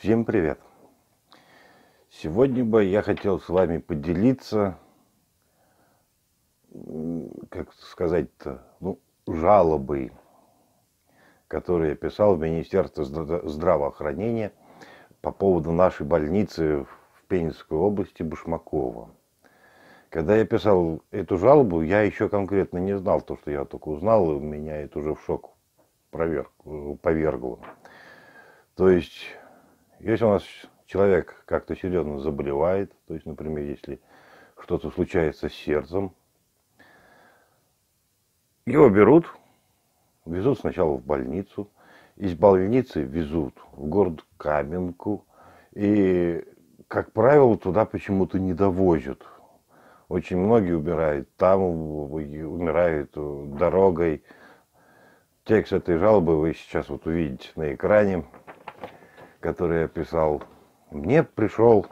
Всем привет! Сегодня бы я хотел с вами поделиться, как сказать-то, ну, жалобой, которую я писал в Министерство здравоохранения по поводу нашей больницы в Пенинской области Бушмакова. Когда я писал эту жалобу, я еще конкретно не знал то, что я только узнал, и меня это уже в шок проверг, повергло. То есть если у нас человек как-то серьезно заболевает, то есть, например, если что-то случается с сердцем, его берут, везут сначала в больницу, из больницы везут в город Каменку, и, как правило, туда почему-то не довозят. Очень многие убирают, там, умирают дорогой. Текст этой жалобы вы сейчас вот увидите на экране который я писал, мне пришел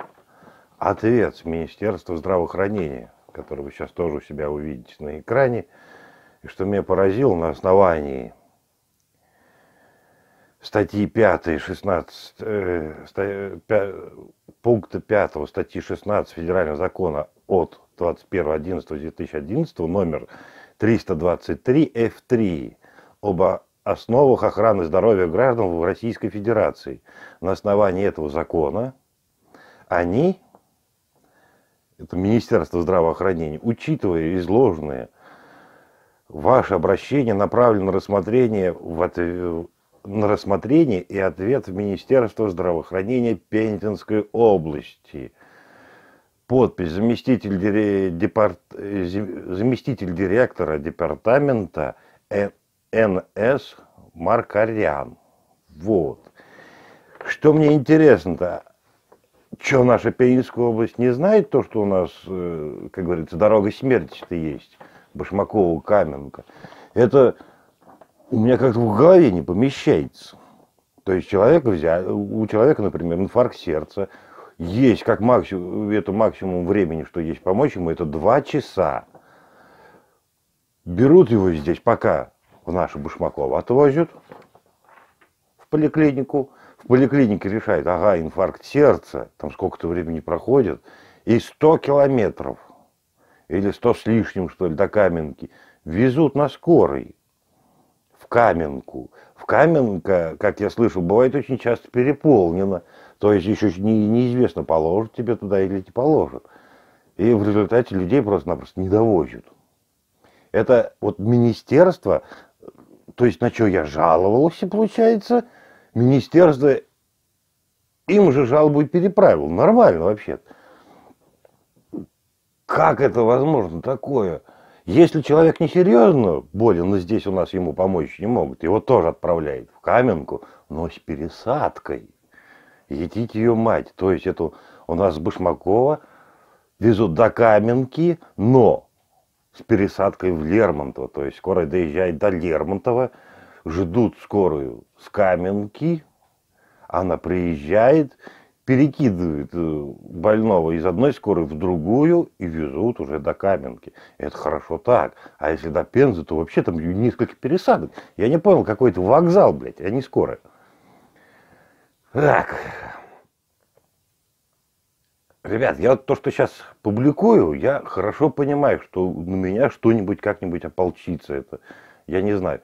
ответ с Министерства здравоохранения, который вы сейчас тоже у себя увидите на экране, и что меня поразило на основании статьи 5, 16, э, пункта 5 статьи 16 Федерального закона от 21.11.2011 номер 323 F3 об основах охраны здоровья граждан в Российской Федерации. На основании этого закона они, это Министерство здравоохранения, учитывая изложенные ваше обращение направлено на рассмотрение, в от... на рассмотрение и ответ в Министерство здравоохранения Пензенской области. Подпись заместитель, дирек... департ... заместитель директора департамента Н.С. Маркарян. Вот. Что мне интересно-то, что наша Пенинская область не знает то, что у нас, э, как говорится, дорога смерти-то есть, Башмакова, Каменка. Это у меня как-то в голове не помещается. То есть человека взял, у человека, например, инфаркт сердца, есть как максимум, это максимум времени, что есть помочь ему, это два часа. Берут его здесь пока в нашу Башмакова отвозят в поликлинику. В поликлинике решает, ага, инфаркт сердца, там сколько-то времени проходит, и 100 километров, или 100 с лишним, что ли, до Каменки, везут на скорой в Каменку. В Каменка, как я слышал, бывает очень часто переполнено, то есть еще не, неизвестно, положат тебе туда или не положат. И в результате людей просто-напросто не довозят. Это вот министерство то есть на что я жаловался, получается, министерство им же жалобу и переправил. Нормально вообще Как это возможно такое? Если человек несерьезно болен, но здесь у нас ему помочь не могут, его тоже отправляют в каменку, но с пересадкой. Едите ее мать. То есть это у нас с Башмакова везут до каменки, но с пересадкой в Лермонтово. То есть скорая доезжает до Лермонтова, ждут скорую с Каменки, она приезжает, перекидывает э, больного из одной скорой в другую и везут уже до Каменки. Это хорошо так. А если до Пензы, то вообще там несколько пересадок. Я не понял, какой это вокзал, блядь, а не скорая. Так, Ребят, я то, что сейчас публикую, я хорошо понимаю, что на меня что-нибудь как-нибудь ополчится. Это я не знаю.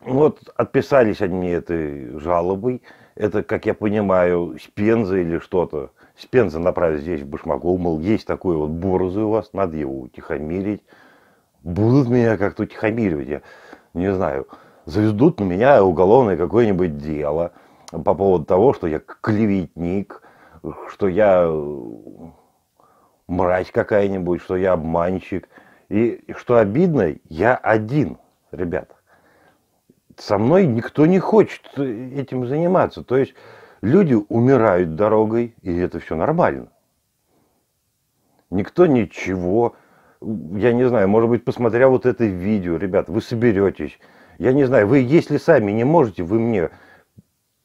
Вот отписались они этой жалобой. Это, как я понимаю, Спенза или что-то. Спенза направили здесь в Башмаков, мол, есть такой вот борзый у вас, надо его утихомирить. Будут меня как-то утихомиривать, я не знаю. Заведут на меня уголовное какое-нибудь дело по поводу того, что я клеветник, что я э, мразь какая-нибудь, что я обманщик. И что обидно, я один, ребят, Со мной никто не хочет э, этим заниматься. То есть люди умирают дорогой, и это все нормально. Никто ничего. Я не знаю, может быть, посмотря вот это видео, ребят, вы соберетесь. Я не знаю, вы, если сами не можете, вы мне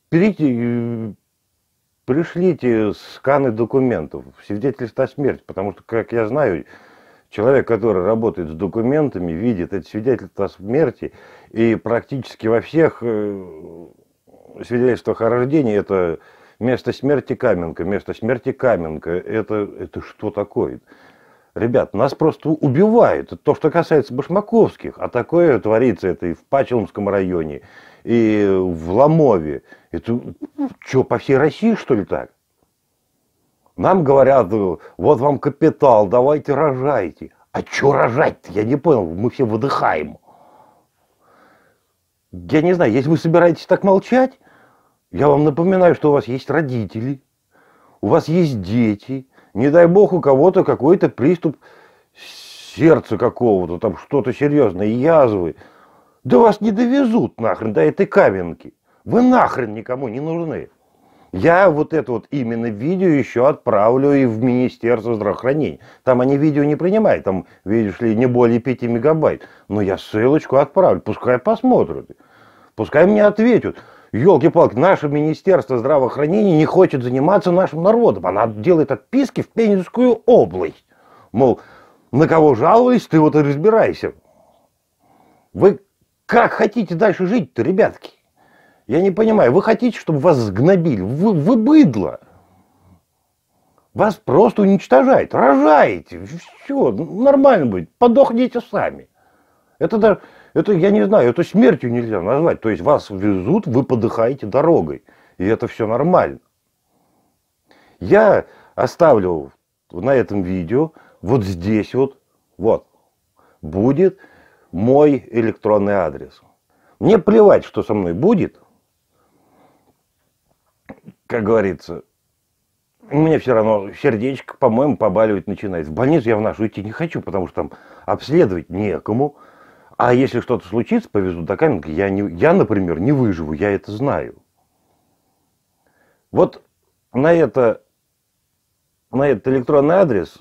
перейти, э, пришлите сканы документов, свидетельство о смерти, потому что, как я знаю, человек, который работает с документами, видит эти свидетельства о смерти, и практически во всех э, свидетельствах о рождении это место смерти Каменка, место смерти Каменка, это, это что такое? Ребят, нас просто убивают. то, что касается башмаковских. А такое творится это и в Пачелмском районе, и в Ломове. Это ну, что, по всей России, что ли, так? Нам говорят, вот вам капитал, давайте рожайте. А что рожать-то? Я не понял, мы все выдыхаем. Я не знаю, если вы собираетесь так молчать, я вам напоминаю, что у вас есть родители, у вас есть дети – не дай бог у кого-то какой-то приступ сердца какого-то, там что-то серьезное, язвы. Да вас не довезут нахрен до этой каменки. Вы нахрен никому не нужны. Я вот это вот именно видео еще отправлю и в Министерство здравоохранения. Там они видео не принимают, там, видишь ли, не более 5 мегабайт. Но я ссылочку отправлю, пускай посмотрят, пускай мне ответят елки-палки, наше Министерство здравоохранения не хочет заниматься нашим народом. Она делает отписки в Пензенскую область. Мол, на кого жаловались, ты вот и разбирайся. Вы как хотите дальше жить-то, ребятки? Я не понимаю, вы хотите, чтобы вас сгнобили? Вы, вы быдло. Вас просто уничтожают, рожаете, все, нормально будет, подохните сами. Это даже это, я не знаю, это смертью нельзя назвать. То есть вас везут, вы подыхаете дорогой. И это все нормально. Я оставлю на этом видео, вот здесь вот, вот, будет мой электронный адрес. Мне плевать, что со мной будет. Как говорится, мне все равно сердечко, по-моему, побаливать начинает. В больницу я в нашу идти не хочу, потому что там обследовать некому. А если что-то случится, повезут до каменки, я, не, я, например, не выживу, я это знаю. Вот на, это, на этот электронный адрес,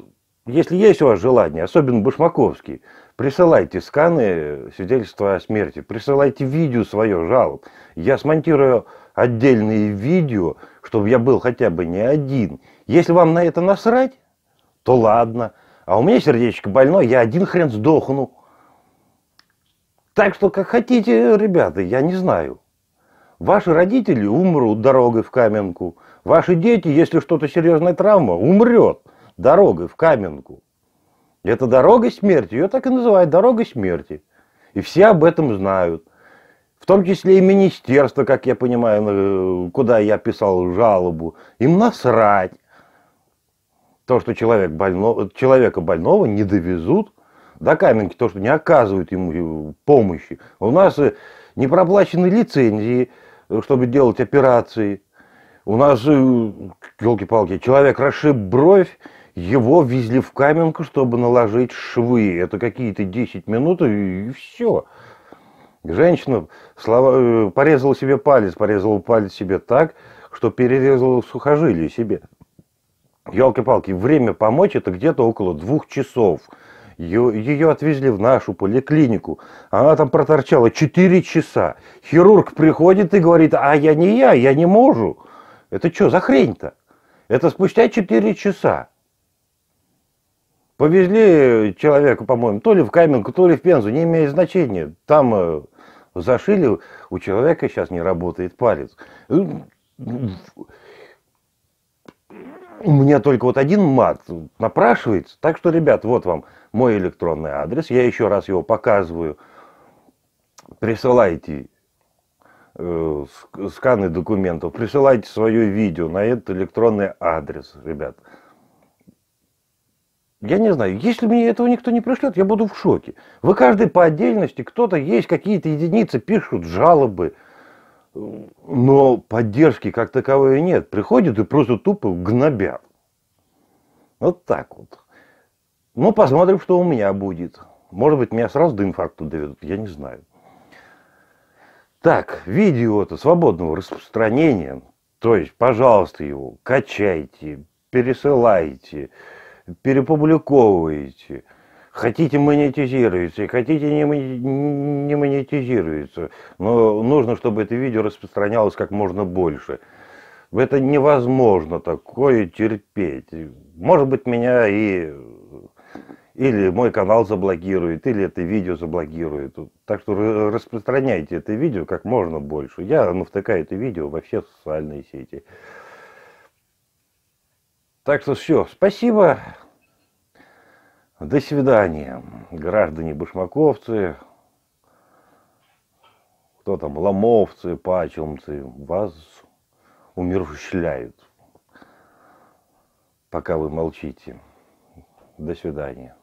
если есть у вас желание, особенно Башмаковский, присылайте сканы свидетельства о смерти, присылайте видео свое жалоб. Я смонтирую отдельные видео, чтобы я был хотя бы не один. Если вам на это насрать, то ладно. А у меня сердечко больное, я один хрен сдохну. Так что, как хотите, ребята, я не знаю. Ваши родители умрут дорогой в Каменку. Ваши дети, если что-то серьезная травма, умрет дорогой в Каменку. Это дорога смерти, ее так и называют дорога смерти. И все об этом знают. В том числе и министерство, как я понимаю, куда я писал жалобу. Им насрать. То, что человек больно... человека больного не довезут до каменки, то, что не оказывают ему э, помощи. У нас э, не проплачены лицензии, э, чтобы делать операции. У нас, елки-палки, человек расшиб бровь, его везли в каменку, чтобы наложить швы. Это какие-то 10 минут и все. Женщина слова, порезала себе палец, порезала палец себе так, что перерезала сухожилие себе. Елки-палки, время помочь это где-то около двух часов. Ее, ее отвезли в нашу поликлинику. Она там проторчала 4 часа. Хирург приходит и говорит, а я не я, я не могу. Это что за хрень-то? Это спустя 4 часа. Повезли человека, по-моему, то ли в Каменку, то ли в Пензу, не имеет значения. Там э, зашили, у человека сейчас не работает палец. Э, у меня только вот один мат напрашивается. Так что, ребят, вот вам мой электронный адрес. Я еще раз его показываю. Присылайте э, сканы документов, присылайте свое видео на этот электронный адрес, ребят. Я не знаю, если мне этого никто не пришлет, я буду в шоке. Вы каждый по отдельности, кто-то есть, какие-то единицы пишут жалобы, но поддержки как таковой нет. Приходят и просто тупо гнобят. Вот так вот. Ну, посмотрим, что у меня будет. Может быть, меня сразу до инфаркта доведут, я не знаю. Так, видео это свободного распространения. То есть, пожалуйста, его качайте, пересылайте, перепубликовывайте. Хотите монетизируется, хотите не, не монетизируется. Но нужно, чтобы это видео распространялось как можно больше. Это невозможно такое терпеть. Может быть, меня и или мой канал заблокирует, или это видео заблокирует. Так что распространяйте это видео как можно больше. Я навтыкаю это видео во все социальные сети. Так что все, спасибо. До свидания, граждане башмаковцы, кто там, ломовцы, пачумцы, вас умерщвляют, пока вы молчите. До свидания.